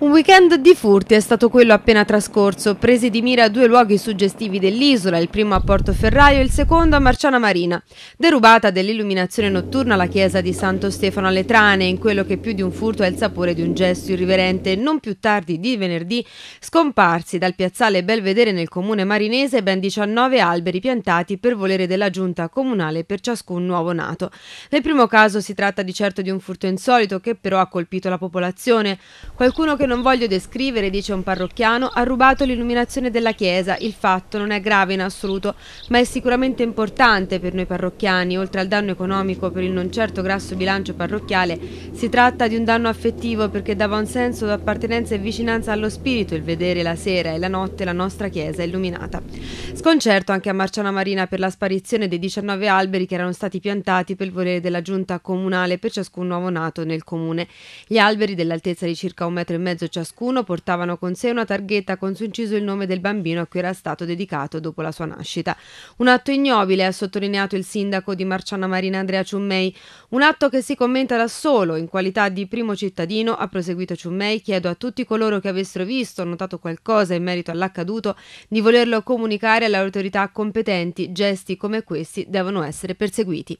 Un weekend di furti è stato quello appena trascorso, presi di mira due luoghi suggestivi dell'isola, il primo a Portoferraio e il secondo a Marciana Marina. Derubata dell'illuminazione notturna la chiesa di Santo Stefano alle Trane, in quello che più di un furto è il sapore di un gesto irriverente, non più tardi di venerdì, scomparsi dal piazzale Belvedere nel comune marinese ben 19 alberi piantati per volere della giunta comunale per ciascun nuovo nato. Nel primo caso si tratta di certo di un furto insolito che però ha colpito la popolazione. Qualcuno che non voglio descrivere, dice un parrocchiano, ha rubato l'illuminazione della chiesa. Il fatto non è grave in assoluto, ma è sicuramente importante per noi parrocchiani. Oltre al danno economico per il non certo grasso bilancio parrocchiale, si tratta di un danno affettivo perché dava un senso d'appartenenza e vicinanza allo spirito il vedere la sera e la notte la nostra chiesa illuminata. Sconcerto anche a Marciana Marina per la sparizione dei 19 alberi che erano stati piantati per volere della giunta comunale per ciascun nuovo nato nel comune. Gli alberi dell'altezza di circa un metro e mezzo mezzo ciascuno portavano con sé una targhetta con su inciso il nome del bambino a cui era stato dedicato dopo la sua nascita. Un atto ignobile, ha sottolineato il sindaco di Marciana Marina Andrea Ciummei. Un atto che si commenta da solo, in qualità di primo cittadino, ha proseguito Ciummei, chiedo a tutti coloro che avessero visto o notato qualcosa in merito all'accaduto di volerlo comunicare alle autorità competenti. Gesti come questi devono essere perseguiti.